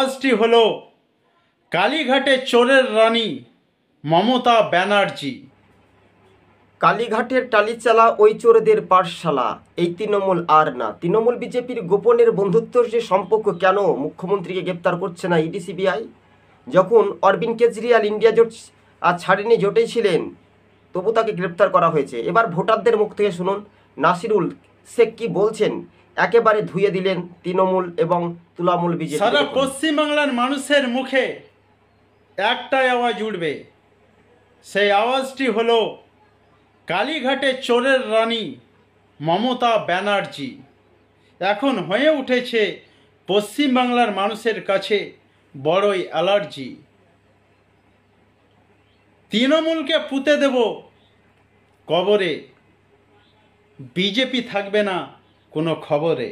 আওয়াজটি হল কালীঘাটে চোরের রানী মমতা ব্যানার্জি কালীঘাটের টালিচালা ওই চোরদের পাঠশালা এই তৃণমূল আর না তৃণমূল বিজেপির গোপনের বন্ধুত্বর যে সম্পর্ক কেন মুখ্যমন্ত্রীকে গ্রেপ্তার করছে না ইডি সিবিআই যখন অরবিন্দ কেজরিওয়াল ইন্ডিয়া জোট আর ছাড়িনি জোটেই ছিলেন তবু তাকে গ্রেপ্তার করা হয়েছে এবার ভোটারদের মুখ থেকে শুনুন নাসিরুল শেখ কি বলছেন একেবারে ধুয়ে দিলেন তৃণমূল এবং তুলামূল বিজেপি সারা পশ্চিমবাংলার মানুষের মুখে একটাই আওয়াজ উঠবে সেই আওয়াজটি হলো কালীঘাটে চোরের রানী মমতা ব্যানার্জি এখন হয়ে উঠেছে পশ্চিমবাংলার মানুষের কাছে বড়ই অ্যালার্জি তৃণমূলকে পুঁতে দেব কবরে বিজেপি থাকবে না কোনো খবরে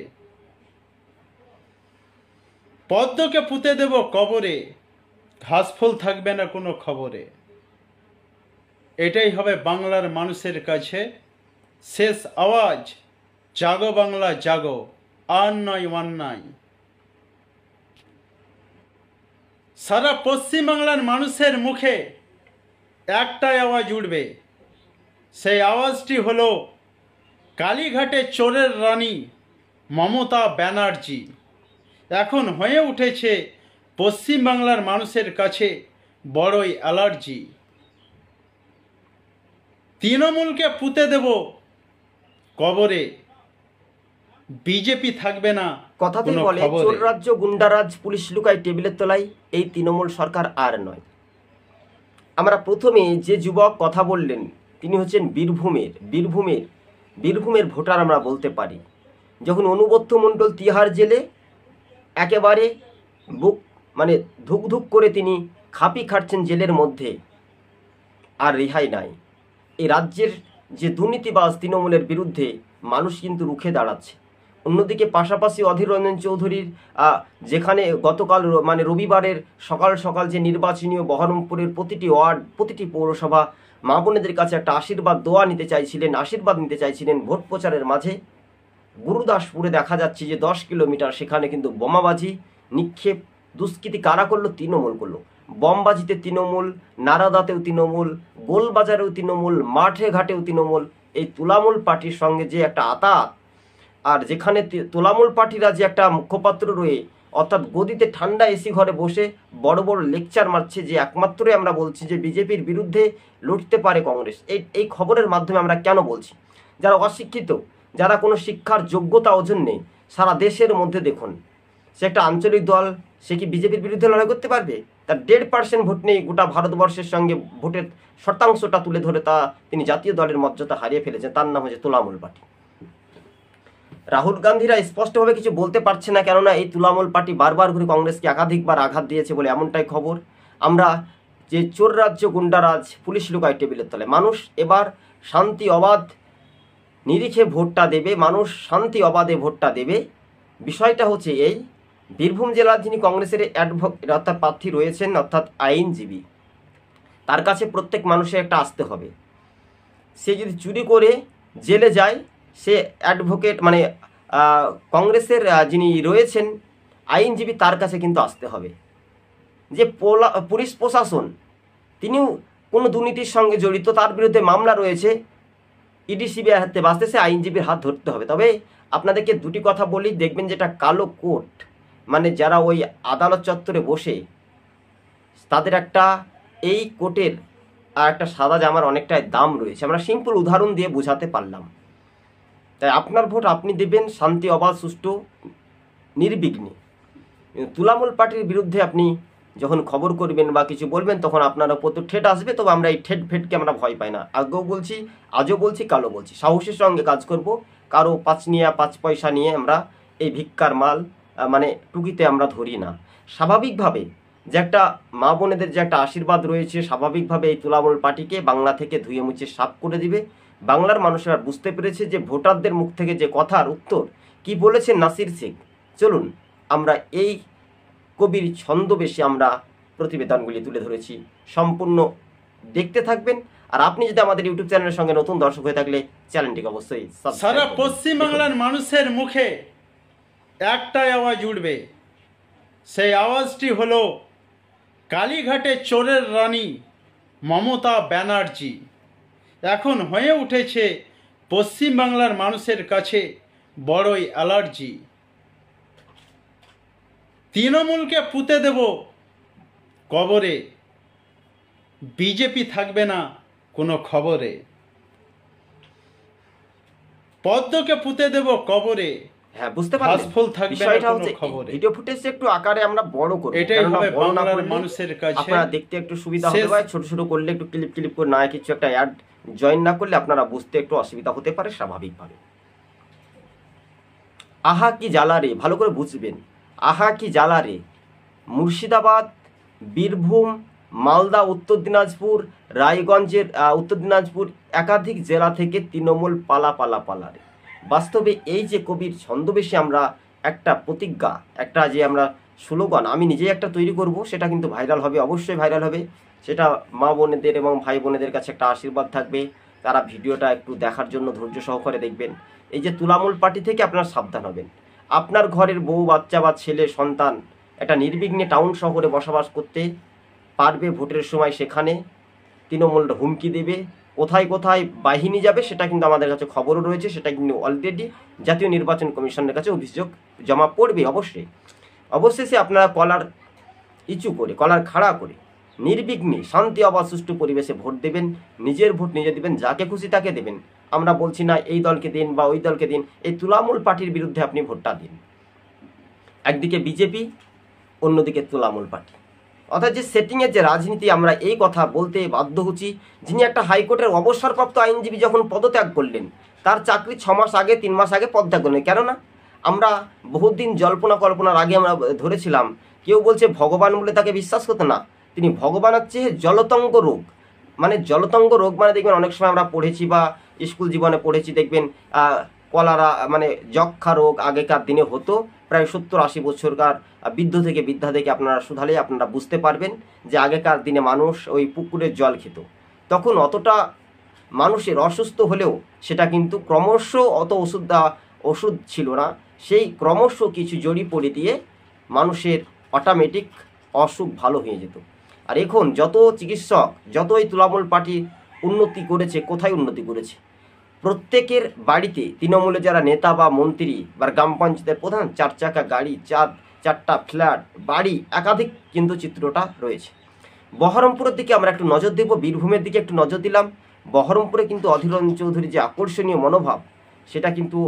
পদ্মকে পুঁতে দেব কবরে ঘাসফুল থাকবে না কোনো খবরে এটাই হবে বাংলার মানুষের কাছে শেষ আওয়াজ জাগো বাংলা জাগো আর নয় ওয়ান নয় সারা পশ্চিমবাংলার মানুষের মুখে একটাই আওয়াজ উঠবে সেই আওয়াজটি হলো কালীঘাটে চোরের রানী মমতা ব্যানার্জি এখন হয়ে উঠেছে পশ্চিমবাংলার মানুষের কাছে বড়ই অ্যালার্জি তৃণমূলকে পুঁতে দেব কবরে বিজেপি থাকবে না তুমি বলে চোর রাজ্য গুন্ডারাজ পুলিশ লুকায় টেবিলের তলায় এই তৃণমূল সরকার আর নয় আমরা প্রথমে যে যুবক কথা বললেন তিনি হচ্ছেন বীরভূমের বীরভূমের বীরভূমের ভোটার আমরা বলতে পারি যখন অনুবদ্ধ মণ্ডল তিহার জেলে একেবারে বুক মানে ধুক ধুক করে তিনি খাপি খাটছেন জেলের মধ্যে আর রেহাই নাই এই রাজ্যের যে দুর্নীতিবাজ তৃণমূলের বিরুদ্ধে মানুষ কিন্তু রুখে দাঁড়াচ্ছে অন্যদিকে পাশাপাশি অধীর রঞ্জন চৌধুরীর যেখানে গতকাল মানে রবিবারের সকাল সকাল যে নির্বাচনীয় বহরমপুরের প্রতিটি ওয়ার্ড প্রতিটি পৌরসভা মা বোনেদের কাছে একটা আশীর্বাদ দোয়া নিতে চাইছিলেন আশীর্বাদ নিতে চাইছিলেন ভোট প্রচারের মাঝে গুরুদাসপুরে দেখা যাচ্ছে যে দশ কিলোমিটার সেখানে কিন্তু বোমাবাজি নিক্ষেপ দুষ্কৃতি কারা করলো তৃণমূল করলো বোমবাজিতে তৃণমূল নারাদাতেও তৃণমূল গোলবাজারেও তৃণমূল মাঠে ঘাটেও তৃণমূল এই তুলামূল পার্টির সঙ্গে যে একটা আতাত আর যেখানে তোলামূল পার্টিরা যে একটা মুখপাত্র রয়ে অর্থাৎ গদিতে ঠান্ডা এসি ঘরে বসে বড় বড় লেকচার মারছে যে একমাত্রই আমরা বলছি যে বিজেপির বিরুদ্ধে লড়তে পারে কংগ্রেস এই এই খবরের মাধ্যমে আমরা কেন বলছি যারা অশিক্ষিত যারা কোনো শিক্ষার যোগ্যতা অর্জন নেই সারা দেশের মধ্যে দেখুন সে একটা আঞ্চলিক দল সে কি বিজেপির বিরুদ্ধে লড়াই করতে পারবে তার দেড় পার্সেন্ট ভোট নেই গোটা ভারতবর্ষের সঙ্গে ভোটের শতাংশটা তুলে ধরে তা তিনি জাতীয় দলের মর্যাদা হারিয়ে ফেলেছেন তার নাম হচ্ছে তোলামূল পার্টি রাহুল গান্ধীরা স্পষ্টভাবে কিছু বলতে পারছে না কেননা এই তুলামূল পার্টি বারবার ঘুরে কংগ্রেসকে একাধিকবার আঘাত দিয়েছে বলে এমনটাই খবর আমরা যে চোর রাজ্য গুন্ডারাজ পুলিশ লুকায় টেবিলের তলে মানুষ এবার শান্তি অবাধ নিরিখে ভোটটা দেবে মানুষ শান্তি অবাধে ভোটটা দেবে বিষয়টা হচ্ছে এই বীরভূম জেলার যিনি কংগ্রেসের অ্যাডভোকেট অর্থাৎ প্রার্থী রয়েছেন অর্থাৎ আইনজীবী তার কাছে প্রত্যেক মানুষের একটা আসতে হবে সে যদি চুরি করে জেলে যায় সে অ্যাডভোকেট মানে কংগ্রেসের যিনি রয়েছেন আইনজীবী তার কাছে কিন্তু আসতে হবে যে পোলা পুলিশ প্রশাসন তিনিও কোনো দুর্নীতির সঙ্গে জড়িত তার বিরুদ্ধে মামলা রয়েছে ইডি সিবিআই হাতে বাঁচতে সে আইনজীবীর হাত ধরতে হবে তবে আপনাদেরকে দুটি কথা বলি দেখবেন যেটা কালো কোট মানে যারা ওই আদালত চত্বরে বসে তাদের একটা এই কোটের আর একটা সাদা জামার অনেকটাই দাম রয়েছে আমরা সিম্পল উদাহরণ দিয়ে বোঝাতে পারলাম তাই আপনার ভোট আপনি দেবেন শান্তি অবাধ সুষ্ঠু নির্বিঘ্নে তুলামূল পার্টির বিরুদ্ধে আপনি যখন খবর করবেন বা কিছু বলবেন তখন আপনার ওপর তো ঠেট আসবে তবে আমরা এই ঠেট ফেটকে আমরা ভয় পাই না আগেও বলছি আজও বলছি কালো বলছি সাহসের সঙ্গে কাজ করব কারো পাঁচ নিয়ে পাঁচ পয়সা নিয়ে আমরা এই ভিক্ষার মাল মানে টুকিতে আমরা ধরি না স্বাভাবিকভাবে যে একটা মা বোনেদের যে একটা আশীর্বাদ রয়েছে স্বাভাবিকভাবে এই তুলামূল পার্টিকে বাংলা থেকে ধুয়ে মুছে সাফ করে দিবে বাংলার মানুষ এবার বুঝতে পেরেছে যে ভোটারদের মুখ থেকে যে কথার উত্তর কি বলেছে নাসির সিং চলুন আমরা এই কবির ছন্দবেশে আমরা প্রতিবেদনগুলি তুলে ধরেছি সম্পূর্ণ দেখতে থাকবেন আর আপনি যদি আমাদের ইউটিউব চ্যানেলের সঙ্গে নতুন দর্শক হয়ে থাকলে চ্যানেলটিকে অবশ্যই সারা পশ্চিমবাংলার মানুষের মুখে একটাই আওয়াজ উঠবে সেই আওয়াজটি হলো কালীঘাটে চোরের রানী মমতা ব্যানার্জি এখন হয়ে উঠেছে পশ্চিমবাংলার মানুষের কাছে বড়ই অ্যালার্জি তৃণমূলকে পুঁতে দেব কবরে বিজেপি থাকবে না কোনো খবরে পদ্মকে পুঁতে দেব কবরে হ্যাঁ বুঝতে পারলেন থাকবে বিষয়টা হচ্ছে ভিডিও ফুটেজ একটু আকারে আমরা বড় করব কারণ বড় না মানুষের কাছে আপনারা দেখতে একটু সুবিধা হবে ভাই ছোট ছোট করলে একটু ক্লিপ ক্লিপ করে না কিছু একটা অ্যাড জয়েন না করলে আপনারা বুঝতে একটু অসুবিধা হতে পারে স্বাভাবিকভাবে আহা কি জ্বালা রে ভালো করে বুঝবেন আহা কি জ্বালা রে মুর্শিদাবাদ বীরভূম মালদা উত্তর দিনাজপুর রায়গঞ্জের উত্তর দিনাজপুর একাধিক জেলা থেকে তৃণমূল পালা পালা পালা রে বাস্তবে এই যে কবির ছন্দবেশে আমরা একটা প্রতিজ্ঞা একটা যে আমরা স্লোগান আমি নিজেই একটা তৈরি করব সেটা কিন্তু ভাইরাল হবে অবশ্যই ভাইরাল হবে সেটা মা বোনেদের এবং ভাই বোনেদের কাছে একটা আশীর্বাদ থাকবে তারা ভিডিওটা একটু দেখার জন্য ধৈর্য সহকারে দেখবেন এই যে তুলামূল পার্টি থেকে আপনারা সাবধান হবেন আপনার ঘরের বউ বাচ্চা বা ছেলে সন্তান একটা নির্বিঘ্নে টাউন শহরে বসবাস করতে পারবে ভোটের সময় সেখানে তৃণমূল হুমকি দেবে কোথায় কোথায় বাহিনী যাবে সেটা কিন্তু আমাদের কাছে খবরও রয়েছে সেটা কিন্তু অলরেডি জাতীয় নির্বাচন কমিশনের কাছে অভিযোগ জমা পড়বে অবশ্যই অবশেষে আপনারা কলার ইচু করে কলার খাড়া করে নির্বিঘ্নে শান্তি অবাধ সুষ্ঠু পরিবেশে ভোট দেবেন নিজের ভোট নিজে দেবেন যাকে খুশি তাকে দেবেন আমরা বলছি না এই দলকে দিন বা ওই দলকে দিন এই তুলামূল পার্টির বিরুদ্ধে আপনি ভোটটা দিন একদিকে বিজেপি অন্যদিকে তুলামূল পার্টি অর্থাৎ যে সেটিংয়ের যে রাজনীতি আমরা এই কথা বলতে বাধ্য হচ্ছি যিনি একটা হাইকোর্টের অবসরপ্রাপ্ত আইনজীবী যখন পদত্যাগ করলেন তার চাকরি ছ মাস আগে তিন মাস আগে পদত্যাগ করলেন কেননা আমরা বহুদিন জল্পনা কল্পনার আগে আমরা ধরেছিলাম কেউ বলছে ভগবান বলে তাকে বিশ্বাস করতে না তিনি ভগবানের চেয়ে জলতঙ্গ রোগ মানে জলতঙ্গ রোগ মানে দেখবেন অনেক সময় আমরা পড়েছি বা স্কুল জীবনে পড়েছি দেখবেন কলারা মানে যক্ষা রোগ আগেকার দিনে হতো প্রায় সত্তর আশি বছরকার বৃদ্ধ থেকে বৃদ্ধা থেকে আপনারা শুধালে আপনারা বুঝতে পারবেন যে আগেকার দিনে মানুষ ওই পুকুরের জল খেত তখন অতটা মানুষের অসুস্থ হলেও সেটা কিন্তু ক্রমশ অত ওষুধ ওষুধ ছিল না সেই ক্রমশ কিছু পড়ে দিয়ে মানুষের অটোমেটিক অসুখ ভালো হয়ে যেত আর এখন যত চিকিৎসক যতই তুলামূল পার্টি উন্নতি করেছে কোথায় উন্নতি করেছে প্রত্যেকের বাড়িতে তৃণমূলে যারা নেতা বা মন্ত্রী বা গ্রাম পঞ্চায়েতের প্রধান চার চাকা গাড়ি চার চারটা ফ্ল্যাট বাড়ি একাধিক কিন্তু চিত্রটা রয়েছে বহরমপুরের দিকে আমরা একটু নজর দেব বীরভূমের দিকে একটু নজর দিলাম বহরমপুরে কিন্তু অধীররঞ্জন চৌধুরীর যে আকর্ষণীয় মনোভাব সেটা কিন্তু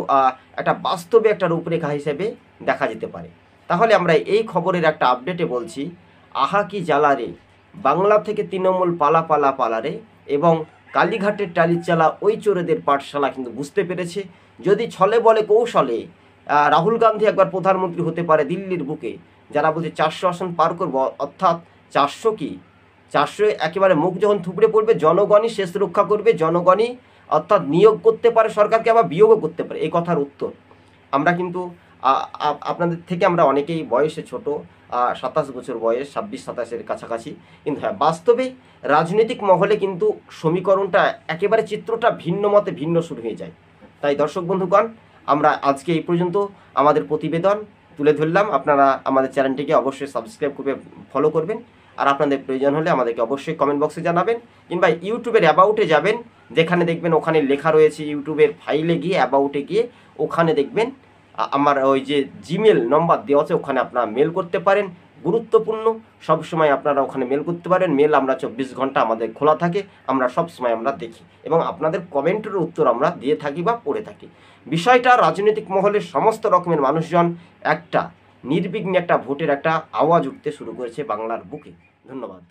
একটা বাস্তবে একটা রূপরেখা হিসেবে দেখা যেতে পারে তাহলে আমরা এই খবরের একটা আপডেটে বলছি আহা কি জ্বালারে বাংলা থেকে তৃণমূল পালা পালা পালারে এবং কালীঘাটের টালিচালা ওই চোরেদের পাঠশালা কিন্তু বুঝতে পেরেছে যদি ছলে বলে কৌশলে রাহুল গান্ধী একবার প্রধানমন্ত্রী হতে পারে দিল্লির বুকে যারা বলছে চারশো আসন পার করব অর্থাৎ চারশো কি চারশো একেবারে মুখ যখন থুপড়ে পড়বে জনগণই শেষ রক্ষা করবে জনগণই অর্থাৎ নিয়োগ করতে পারে সরকারকে আবার বিয়োগও করতে পারে এই কথার উত্তর আমরা কিন্তু আপনাদের থেকে আমরা অনেকেই বয়সে ছোট সাতাশ বছর বয়স ছাব্বিশ সাতাশের কাছাকাছি কিন্তু হ্যাঁ বাস্তবে রাজনৈতিক মহলে কিন্তু সমীকরণটা একেবারে চিত্রটা ভিন্ন মতে ভিন্ন শুরু হয়ে যায় তাই দর্শক বন্ধুগণ আমরা আজকে এই পর্যন্ত আমাদের প্রতিবেদন তুলে ধরলাম আপনারা আমাদের চ্যানেলটিকে অবশ্যই সাবস্ক্রাইব করে ফলো করবেন আর আপনাদের প্রয়োজন হলে আমাদেরকে অবশ্যই কমেন্ট বক্সে জানাবেন কিংবা ইউটিউবের অ্যাবাউটে যাবেন যেখানে দেখবেন ওখানে লেখা রয়েছে ইউটিউবের ফাইলে গিয়ে অ্যাবাউটে গিয়ে ওখানে দেখবেন আমার ওই যে জিমেল নম্বর দেওয়া আছে ওখানে আপনারা মেল করতে পারেন গুরুত্বপূর্ণ সবসময় আপনারা ওখানে মেল করতে পারেন মেল আমরা চব্বিশ ঘন্টা আমাদের খোলা থাকে আমরা সব সময় আমরা দেখি এবং আপনাদের কমেন্টের উত্তর আমরা দিয়ে থাকি বা পড়ে থাকি বিষয়টা রাজনৈতিক মহলের সমস্ত রকমের মানুষজন একটা নির্বিঘ্নে একটা ভোটের একটা আওয়াজ উঠতে শুরু করেছে বাংলার বুকে ধন্যবাদ